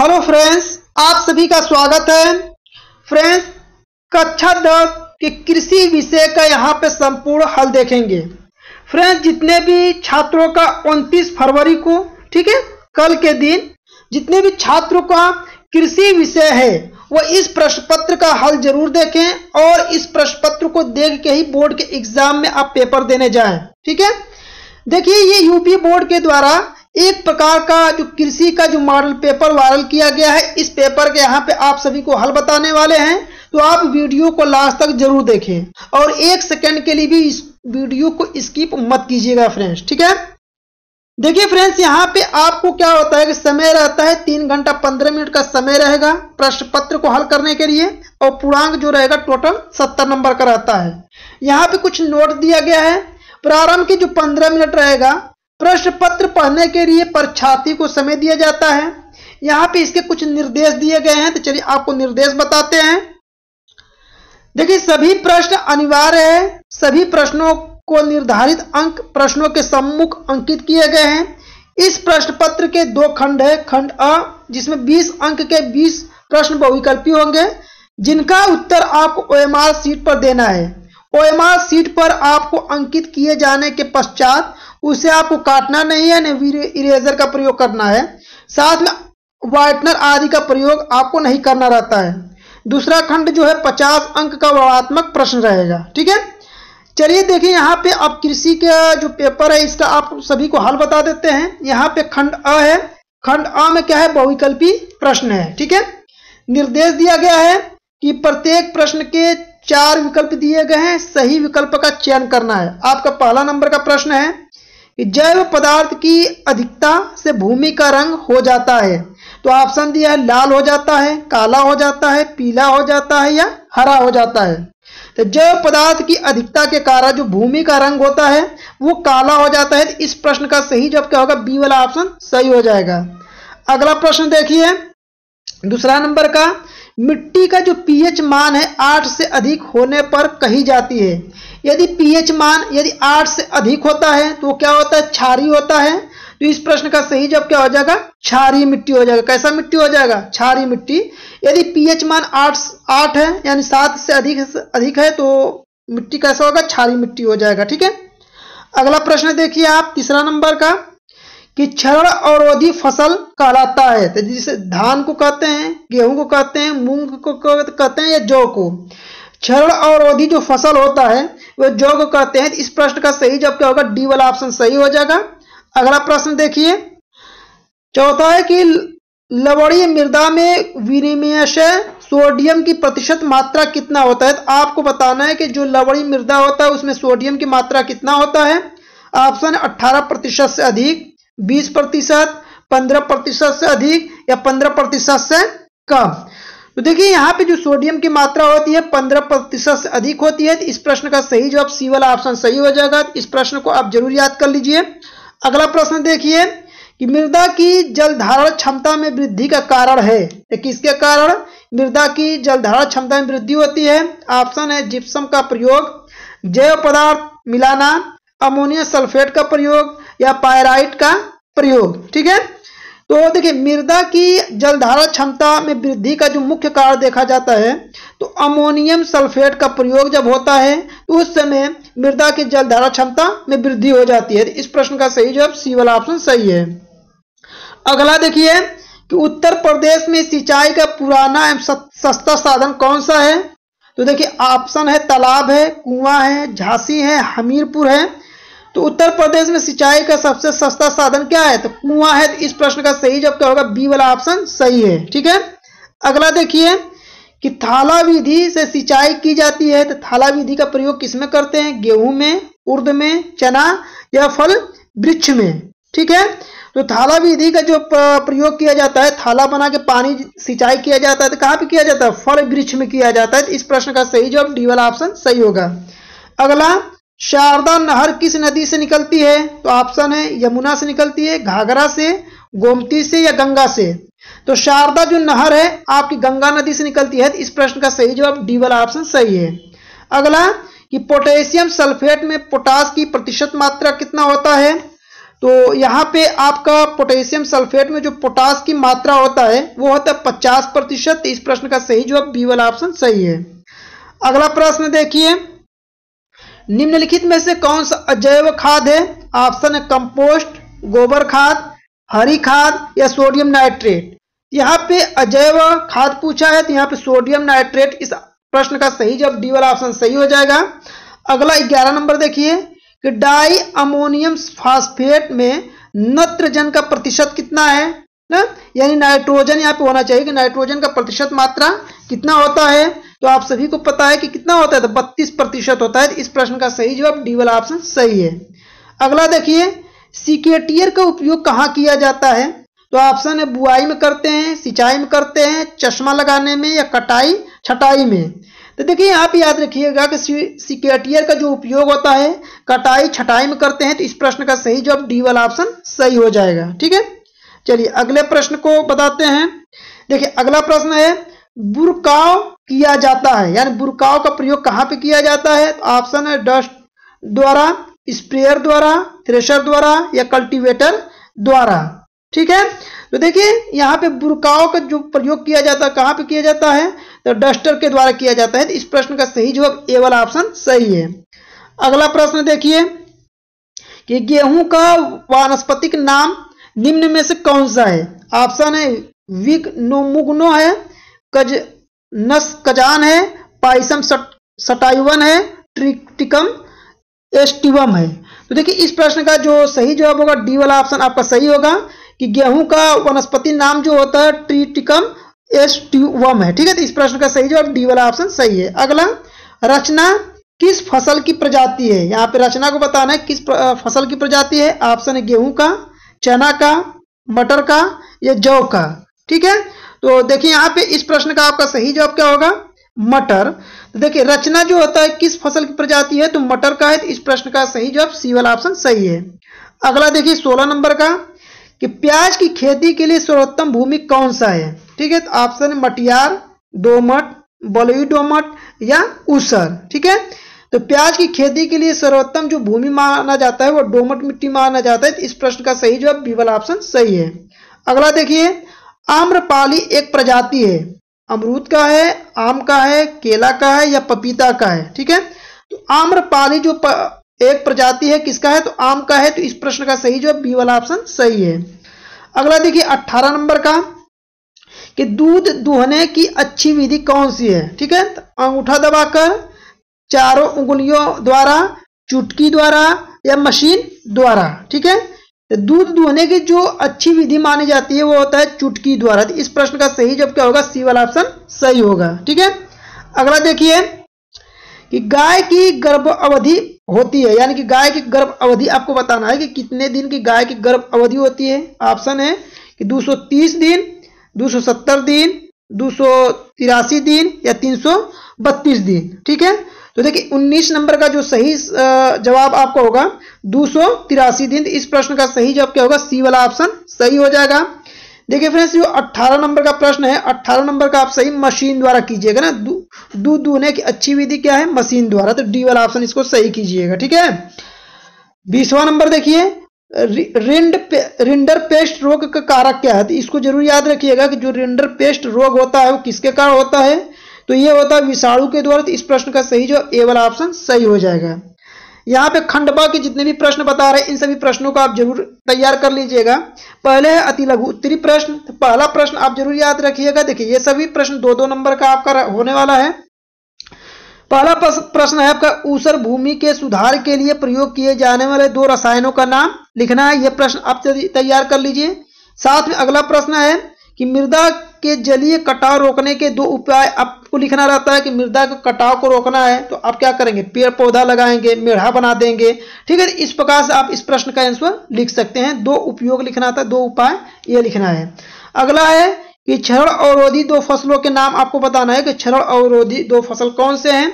hello friends आप सभी का स्वागत है फ्रेंड्स कक्षा दस के कृषि विषय का यहाँ पे संपूर्ण हल देखेंगे फ्रेंड्स जितने भी छात्रों का 29 फरवरी को ठीक है कल के दिन जितने भी छात्रों का कृषि विषय है वो इस प्रश्न पत्र का हल जरूर देखें और इस प्रश्न पत्र को देख के ही बोर्ड के एग्जाम में आप पेपर देने जाए ठीक है देखिए ये यूपी बोर्ड के द्वारा एक प्रकार का जो कृषि का जो मॉडल पेपर वायरल किया गया है इस पेपर के यहाँ पे आप सभी को हल बताने वाले हैं तो आप वीडियो को लास्ट तक जरूर देखें और एक सेकंड के लिए भी इस वीडियो को स्किप मत कीजिएगा फ्रेंड्स ठीक है देखिए फ्रेंड्स यहाँ पे आपको क्या होता है कि समय रहता है तीन घंटा पंद्रह मिनट का समय रहेगा प्रश्न पत्र को हल करने के लिए और पूर्णांक जो रहेगा टोटल सत्तर नंबर का रहता है यहाँ पे कुछ नोट दिया गया है प्रारंभ के जो पंद्रह मिनट रहेगा प्रश्न पत्र पढ़ने के लिए परीक्षार्थी को समय दिया जाता है यहाँ पे इसके कुछ निर्देश दिए गए हैं तो चलिए आपको निर्देश बताते हैं देखिए सभी प्रश्न अनिवार्य है सभी प्रश्नों को निर्धारित अंक प्रश्नों के सम्मुख अंकित किए गए हैं इस प्रश्न पत्र के दो खंड है खंड अ जिसमें 20 अंक के 20 प्रश्न बहुविकल्पी होंगे जिनका उत्तर आपको ओ शीट पर देना है ओएमआर सीट पर आपको अंकित किए जाने के पश्चात उसे आपको काटना नहीं है इरेजर का प्रयोग करना है साथ में वाइटनर आदि का प्रयोग आपको नहीं करना रहता है दूसरा खंड जो है पचास अंक का वर्णात्मक प्रश्न रहेगा ठीक है चलिए देखिए यहाँ पे अब कृषि का जो पेपर है इसका आप सभी को हल बता देते हैं यहाँ पे खंड अ है खंड अ में क्या है बहुविकल्पी प्रश्न है ठीक है निर्देश दिया गया है कि प्रत्येक प्रश्न के चार विकल्प दिए गए हैं सही विकल्प का चयन करना है आपका पहला नंबर का प्रश्न है कि जैव पदार्थ की अधिकता से भूमि का रंग हो जाता है तो ऑप्शन दिया है लाल हो जाता है काला हो जाता है पीला हो जाता है या हरा हो जाता है तो जैव पदार्थ की अधिकता के कारण जो भूमि का रंग होता है वो काला हो जाता है तो इस प्रश्न का सही जवाब क्या होगा बी वाला ऑप्शन सही हो जाएगा अगला प्रश्न देखिए दूसरा नंबर का मिट्टी का जो पीएच मान है आठ से अधिक होने पर कही जाती है यदि पीएच मान यदि आठ से अधिक होता है तो क्या होता है छारी होता है तो इस प्रश्न का सही जवाब क्या हो जाएगा छारी मिट्टी हो जाएगा कैसा मिट्टी हो जाएगा छारी मिट्टी यदि पीएच मान आठ आठ है यानी सात से अधिक से अधिक है तो मिट्टी कैसा होगा छारी मिट्टी हो जाएगा ठीक है अगला प्रश्न देखिए आप तीसरा नंबर का कि क्षरण अवरोधी फसल कहलाता है तो जिसे धान को कहते हैं गेहूं को कहते हैं मूंग को कहते हैं या जौ को क्षरण अवरोधी जो फसल होता है वह जौ को कहते हैं इस प्रश्न का सही जब क्या होगा डी वाला ऑप्शन सही हो जाएगा अगला प्रश्न देखिए चौथा है कि लवणीय मृदा में विनिमयशय सोडियम की प्रतिशत मात्रा कितना होता है तो आपको बताना है कि जो लवणीय मृदा होता है उसमें सोडियम की मात्रा कितना होता है ऑप्शन 18 प्रतिशत से अधिक बीस प्रतिशत पंद्रह प्रतिशत से अधिक या पंद्रह प्रतिशत से कम तो देखिए यहाँ पे जो सोडियम की मात्रा होती है पंद्रह प्रतिशत से अधिक होती है तो इस प्रश्न का सही जवाब सी वाला ऑप्शन सही हो जाएगा तो इस प्रश्न को आप जरूर याद कर लीजिए अगला प्रश्न देखिए कि मृदा की जल धारण क्षमता में वृद्धि का कारण है तो किसके कारण मृदा की जल धारण क्षमता में वृद्धि होती है ऑप्शन है जिप्सम का प्रयोग जैव पदार्थ मिलाना अमोनियम सल्फेट का प्रयोग या पायराइट का प्रयोग ठीक है तो देखिए मृदा की जलधारा क्षमता में वृद्धि का जो मुख्य कारण देखा जाता है तो अमोनियम सल्फेट का प्रयोग जब होता है तो उस समय मृदा की जलधारा क्षमता में वृद्धि हो जाती है इस प्रश्न का सही जवाब सी वाला ऑप्शन सही है अगला देखिए कि उत्तर प्रदेश में सिंचाई का पुराना एवं सस्ता साधन कौन सा है तो देखिए ऑप्शन है तालाब है कुआं है झांसी है हमीरपुर है तो उत्तर प्रदेश में सिंचाई का सबसे सस्ता साधन क्या है तो कुआं है इस प्रश्न का सही जब क्या होगा बी वाला ऑप्शन सही है ठीक है अगला देखिए कि थाला विधि से सिंचाई की जाती है तो थाला विधि का प्रयोग किसमें करते हैं गेहूं में उर्द में चना या फल वृक्ष में ठीक है तो थाला विधि का जो प्रयोग किया जाता है थाला बना के पानी सिंचाई किया जाता है तो कहाँ पे किया जाता है फल वृक्ष में किया जाता है तो इस प्रश्न का सही जवाब डी वाला ऑप्शन सही होगा अगला शारदा नहर किस नदी से निकलती है तो ऑप्शन है यमुना से निकलती है घाघरा से गोमती से या गंगा से तो शारदा जो नहर है आपकी गंगा नदी से निकलती है तो इस प्रश्न का सही जवाब डी वाला ऑप्शन सही है अगला कि पोटेशियम सल्फेट में पोटास की प्रतिशत मात्रा कितना होता है तो यहाँ पे आपका पोटेशियम सल्फेट में जो पोटास की मात्रा होता है वो होता है पचास प्रतिशत तो इस प्रश्न का सही जवाब बी वाला ऑप्शन सही है अगला प्रश्न देखिए निम्नलिखित में से कौन सा अजैव खाद है ऑप्शन है कंपोस्ट गोबर खाद हरी खाद या सोडियम नाइट्रेट यहाँ पे अजैव खाद पूछा है तो यहाँ पे सोडियम नाइट्रेट इस प्रश्न का सही जब डी वाला ऑप्शन सही हो जाएगा अगला ग्यारह नंबर देखिए कि डाई अमोनियम फास्फेट में नत्रजन का प्रतिशत कितना है ना यानी नाइट्रोजन यहाँ पे होना चाहिए कि नाइट्रोजन का प्रतिशत मात्रा कितना होता है तो आप सभी को पता है कि कितना होता है तो बत्तीस प्रतिशत होता है इस प्रश्न का सही जवाब डी वाला ऑप्शन सही है अगला देखिए सिकेटियर का उपयोग कहाँ किया जाता है तो ऑप्शन है बुआई में करते हैं सिंचाई में करते हैं चश्मा लगाने में या कटाई छटाई में तो देखिए यहाँ पर याद रखिएगा कि सिकेटियर का जो उपयोग होता है कटाई छटाई में करते हैं तो इस प्रश्न का सही जवाब डी वाला ऑप्शन सही हो जाएगा ठीक है चलिए अगले प्रश्न को बताते हैं देखिए अगला प्रश्न है बुरकाव किया जाता है यानी बुरकाव का प्रयोग कहाँ पे किया जाता है तो ऑप्शन है डस्ट द्वारा स्प्रेयर द्वारा थ्रेशर द्वारा या कल्टीवेटर द्वारा ठीक है तो देखिए यहाँ पे बुरकाव का जो प्रयोग किया जाता है कहाँ पे किया जाता है तो डस्टर के द्वारा किया जाता है तो इस प्रश्न का सही जवाब ए वाला ऑप्शन सही है अगला प्रश्न देखिए कि गेहूं का वानस्पतिक नाम निम्न में से कौन सा है ऑप्शन है विग नोमुग्नो है कज नस कजान है पाइसम सट, सटाइवन है ट्रिक्टिकम एस्टिवम है तो देखिए इस प्रश्न का जो सही जवाब होगा डी वाला ऑप्शन आपका सही होगा कि गेहूं का वनस्पति नाम जो होता है ट्रिटिकम एस्टिवम है ठीक है तो इस प्रश्न का सही जवाब डी वाला ऑप्शन सही है अगला रचना किस फसल की प्रजाति है यहाँ पे रचना को बताना है किस फसल की प्रजाति है ऑप्शन है गेहूं का चना का मटर का या जौ का ठीक है तो देखिए यहाँ पे इस प्रश्न का आपका सही जवाब क्या होगा मटर तो देखिए रचना जो होता है किस फसल की प्रजाति है तो मटर का है तो इस प्रश्न का सही जवाब सी वाला ऑप्शन सही है अगला देखिए सोलह नंबर का कि प्याज की खेती के लिए सर्वोत्तम भूमि कौन सा है ठीक है तो ऑप्शन मटियार डोमट बलुई डोमट या उसर ठीक है तो प्याज की खेती के लिए सर्वोत्तम जो भूमि माना जाता है वो डोमट मिट्टी माना जाता है तो इस प्रश्न का सही जवाब बी वाला ऑप्शन सही है अगला देखिए आम्रपाली एक प्रजाति है अमरूद का है आम का है केला का है या पपीता का है ठीक है तो आम्रपाली जो प, एक प्रजाति है किसका है तो आम का है तो इस प्रश्न का सही जो बी वाला ऑप्शन सही है अगला देखिए अट्ठारह नंबर का कि दूध दुहने की अच्छी विधि कौन सी है ठीक है तो अंगूठा दबाकर चारों उंगलियों द्वारा चुटकी द्वारा या मशीन द्वारा ठीक है तो दूध दुहने की जो अच्छी विधि मानी जाती है वो होता है चुटकी द्वारा तो इस प्रश्न का सही जब क्या होगा सी वाला ऑप्शन सही होगा ठीक है अगला देखिए कि गाय की गर्भ अवधि होती है यानी कि गाय की गर्भ अवधि आपको बताना है कि कितने दिन की गाय की गर्भ अवधि होती है ऑप्शन है कि 230 दिन 270 दिन दो दिन या तीन दिन ठीक है तो देखिए 19 नंबर का जो सही जवाब आपका होगा दो दिन इस प्रश्न का सही जवाब क्या होगा सी वाला ऑप्शन सही हो जाएगा देखिए फ्रेंड्स जो 18 नंबर का प्रश्न है 18 नंबर का आप सही मशीन द्वारा कीजिएगा ना दूध दूने की अच्छी विधि क्या है मशीन द्वारा तो डी वाला ऑप्शन इसको सही कीजिएगा ठीक है बीसवा नंबर देखिए रिंड पे, रिंडर पेस्ट रोग का कारक क्या है तो इसको जरूर याद रखिएगा कि जो रिंडर पेस्ट रोग होता है वो किसके कारण होता है तो ये होता है विषाणु के द्वारा तो इस प्रश्न का सही जो ए वाला ऑप्शन सही हो जाएगा यहाँ पे खंडबा के जितने भी प्रश्न बता रहे हैं इन सभी प्रश्नों को आप जरूर तैयार कर लीजिएगा पहले है अति लघु उत्तरी प्रश्न तो पहला प्रश्न आप जरूर याद रखिएगा देखिए ये सभी प्रश्न दो दो नंबर का आपका होने वाला है पहला प्रश्न है आपका ऊसर भूमि के सुधार के लिए प्रयोग किए जाने वाले दो रसायनों का नाम लिखना है यह प्रश्न आप तैयार कर लीजिए साथ में अगला प्रश्न है कि मृदा के जलीय कटाव रोकने के दो उपाय आपको लिखना रहता है कि मृदा के कटाव को रोकना है तो आप क्या करेंगे पेड़ पौधा लगाएंगे मेढ़ा बना देंगे ठीक है इस प्रकार से आप इस प्रश्न का आंसर लिख सकते हैं दो उपयोग लिखना था दो उपाय ये लिखना है अगला है कि क्षरण अवरोधी दो फसलों के नाम आपको बताना है कि क्षरण अवरोधी दो फसल कौन से हैं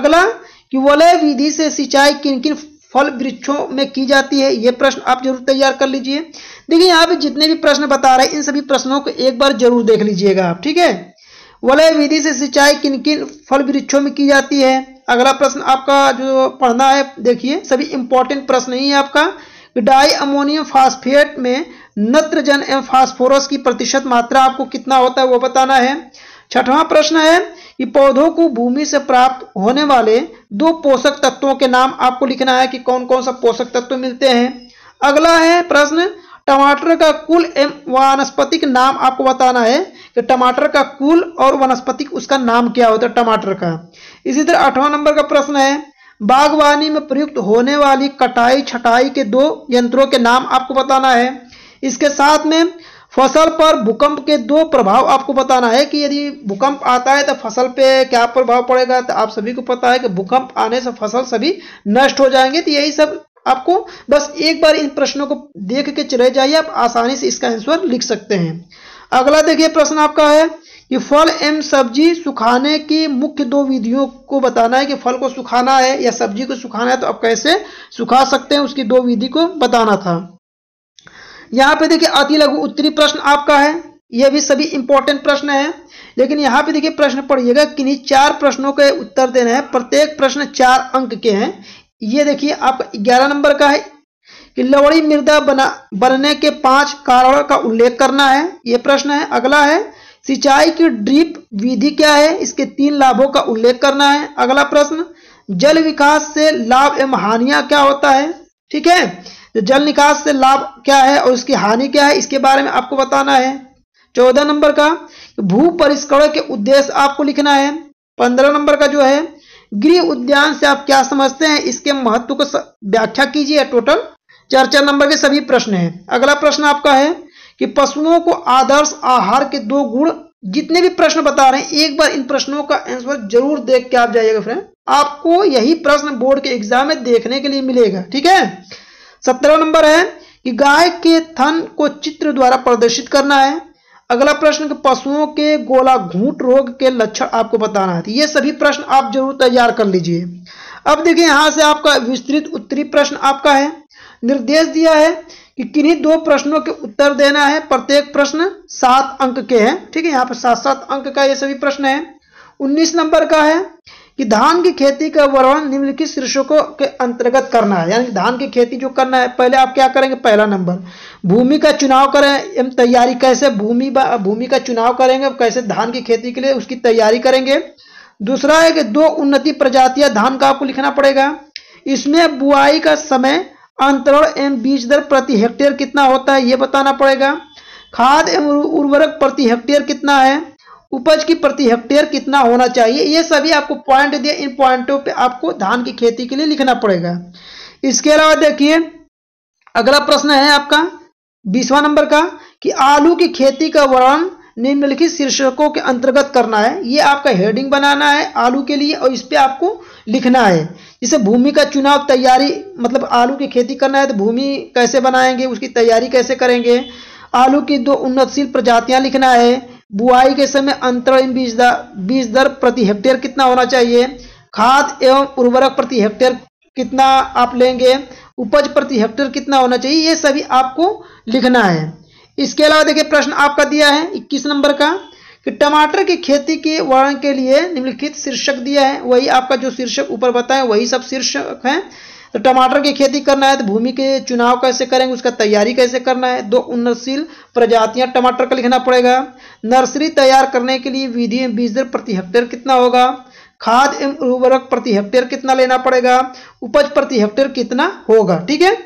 अगला कि वलय विधि से सिंचाई किन किन फल वृक्षों में की जाती है ये प्रश्न आप जरूर तैयार कर लीजिए देखिए यहाँ पे जितने भी प्रश्न बता रहे हैं इन सभी प्रश्नों को एक बार जरूर देख लीजिएगा आप ठीक है वलय विधि से सिंचाई किन किन फल वृक्षों में की जाती है अगला प्रश्न आपका जो पढ़ना है देखिए सभी इंपॉर्टेंट प्रश्न ही है आपका डाई अमोनियम फास्फेट में नत्रजन एवं फास्फोरस की प्रतिशत मात्रा आपको कितना होता है वो बताना है छठवां प्रश्न है कि पौधों को भूमि से प्राप्त होने वाले दो पोषक तत्वों के नाम आपको लिखना है कि कौन कौन सा पोषक तत्व मिलते हैं अगला है प्रश्न टमाटर का कुल एवं नाम आपको बताना है कि टमाटर का कुल और वनस्पतिक उसका नाम क्या होता है टमाटर का इसी तरह अठवा नंबर का प्रश्न है बागवानी में प्रयुक्त होने वाली कटाई छटाई के दो यंत्रों के नाम आपको बताना है इसके साथ में फसल पर भूकंप के दो प्रभाव आपको बताना है कि यदि भूकंप आता है तो फसल पे क्या प्रभाव पड़ेगा तो आप सभी को पता है कि भूकंप आने से फसल सभी नष्ट हो जाएंगे तो यही सब आपको बस एक बार इन प्रश्नों को देख के चले जाइए आप आसानी से इसका आंसर लिख सकते हैं अगला देखिए प्रश्न आपका है कि फल एम सब्जी सुखाने की मुख्य दो विधियों को बताना है कि फल को सुखाना है या सब्जी को सुखाना है तो आप कैसे सुखा सकते हैं उसकी दो विधि को बताना था यहाँ पे देखिए अति लघु उत्तरी प्रश्न आपका है यह भी सभी इंपॉर्टेंट प्रश्न है लेकिन यहाँ पे देखिए प्रश्न पढ़िएगा किन्हीं चार प्रश्नों के उत्तर देने हैं प्रत्येक प्रश्न चार अंक के हैं ये देखिए आप ग्यारह नंबर का है कि लवड़ी मृदा बना बनने के पांच कारणों का उल्लेख करना है ये प्रश्न है अगला है सिंचाई की ड्रिप विधि क्या है इसके तीन लाभों का उल्लेख करना है अगला प्रश्न जल विकास से लाभ एवं हानिया क्या होता है ठीक है तो जल निकास से लाभ क्या है और इसकी हानि क्या है इसके बारे में आपको बताना है चौदह नंबर का भू परिष्करण के उद्देश्य आपको लिखना है पंद्रह नंबर का जो है गृह उद्यान से आप क्या समझते हैं इसके महत्व को व्याख्या कीजिए टोटल चार चार नंबर के सभी प्रश्न हैं अगला प्रश्न आपका है कि पशुओं को आदर्श आहार के दो गुण जितने भी प्रश्न बता रहे हैं एक बार इन प्रश्नों का आंसर जरूर देख के आप जाइएगा फ्रेंड आपको यही प्रश्न बोर्ड के एग्जाम में देखने के लिए मिलेगा ठीक है सत्रह नंबर है कि गाय के थन को चित्र द्वारा प्रदर्शित करना है अगला प्रश्न पशुओं के गोला घूट रोग के लक्षण आपको बताना है तो ये सभी प्रश्न आप जरूर तैयार कर लीजिए अब देखिए यहाँ से आपका विस्तृत उत्तरी प्रश्न आपका है निर्देश दिया है कि किन्हीं दो प्रश्नों के उत्तर देना है प्रत्येक प्रश्न सात अंक के हैं ठीक है यहाँ पर सात सात अंक का ये सभी प्रश्न है उन्नीस नंबर का है कि धान की खेती का वर्णन निम्नलिखित शीर्षकों के अंतर्गत करना है यानी धान की खेती जो करना है पहले आप क्या करेंगे पहला नंबर भूमि का चुनाव करें एवं तैयारी कैसे भूमि भूमि का चुनाव करेंगे कैसे धान की खेती के लिए उसकी तैयारी करेंगे दूसरा है कि दो उन्नति प्रजातियां धान का आपको लिखना पड़ेगा इसमें बुआई का समय अंतरण एवं बीज दर प्रति हेक्टेयर कितना होता है ये बताना पड़ेगा खाद एवं उर्वरक प्रति हेक्टेयर कितना है उपज की प्रति हेक्टेयर कितना होना चाहिए ये सभी आपको पॉइंट दिए इन पॉइंटों पे आपको धान की खेती के लिए लिखना पड़ेगा इसके अलावा देखिए अगला प्रश्न है आपका बीसवा नंबर का कि आलू की खेती का वर्णन निम्नलिखित शीर्षकों के अंतर्गत करना है ये आपका हेडिंग बनाना है आलू के लिए और इस पर आपको लिखना है जैसे भूमि का चुनाव तैयारी मतलब आलू की खेती करना है तो भूमि कैसे बनाएंगे उसकी तैयारी कैसे करेंगे आलू की दो उन्नतशील प्रजातियां लिखना है बुआई के समय अंतर इन बीज दर बीज दर प्रति हेक्टेयर कितना होना चाहिए खाद एवं उर्वरक प्रति हेक्टेयर कितना आप लेंगे उपज प्रति हेक्टेयर कितना होना चाहिए ये सभी आपको लिखना है इसके अलावा देखिए प्रश्न आपका दिया है इक्कीस नंबर का कि टमाटर की खेती के वर्ण के लिए निम्नलिखित शीर्षक दिया है वही आपका जो शीर्षक ऊपर बताया वही सब शीर्षक है तो टमाटर की खेती करना है तो भूमि के चुनाव कैसे करेंगे उसका तैयारी कैसे करना है दो उन्नतशील प्रजातियां टमाटर का लिखना पड़ेगा नर्सरी तैयार करने के लिए विधि बीज दर प्रति हेक्टेयर कितना होगा खाद एवं उर्वरक प्रति हेक्टेयर कितना लेना पड़ेगा उपज प्रति हेक्टेयर कितना होगा ठीक है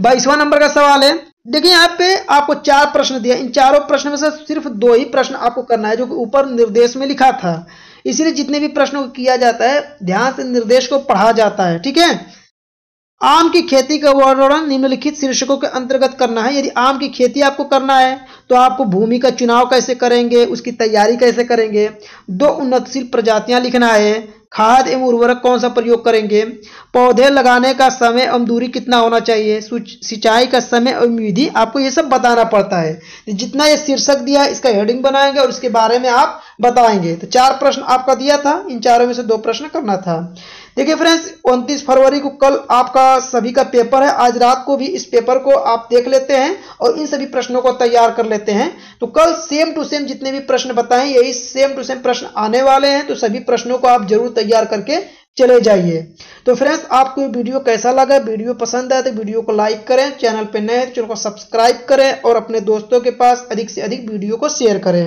बाईसवा नंबर का सवाल है देखिए यहाँ पे आपको चार प्रश्न दिया इन चारों प्रश्न में से सिर्फ दो ही प्रश्न आपको करना है जो कि ऊपर निर्देश में लिखा था इसलिए जितने भी प्रश्नों को किया जाता है ध्यान से निर्देश को पढ़ा जाता है ठीक है आम की खेती का वर्णन निम्नलिखित शीर्षकों के अंतर्गत करना है यदि आम की खेती आपको करना है तो आपको भूमि का चुनाव कैसे करेंगे उसकी तैयारी कैसे करेंगे दो उन्नतशील प्रजातियां लिखना है खाद एवं उर्वरक कौन सा प्रयोग करेंगे पौधे लगाने का समय एवं दूरी कितना होना चाहिए सिंचाई का समय एवं विधि आपको ये सब बताना पड़ता है जितना ये शीर्षक दिया है इसका हेडिंग बनाएंगे और इसके बारे में आप बताएंगे तो चार प्रश्न आपका दिया था इन चारों में से दो प्रश्न करना था देखिए फ्रेंड्स उनतीस फरवरी को कल आपका सभी का पेपर है आज रात को भी इस पेपर को आप देख लेते हैं और इन सभी प्रश्नों को तैयार कर लेते हैं तो कल सेम टू सेम जितने भी प्रश्न बताएं यही सेम टू सेम प्रश्न आने वाले हैं तो सभी प्रश्नों को आप जरूर तैयार करके चले जाइए तो फ्रेंड्स आपको ये वीडियो कैसा लगा वीडियो पसंद आए तो वीडियो को लाइक करें चैनल पर नए तो चैनल को सब्सक्राइब करें और अपने दोस्तों के पास अधिक से अधिक वीडियो को शेयर करें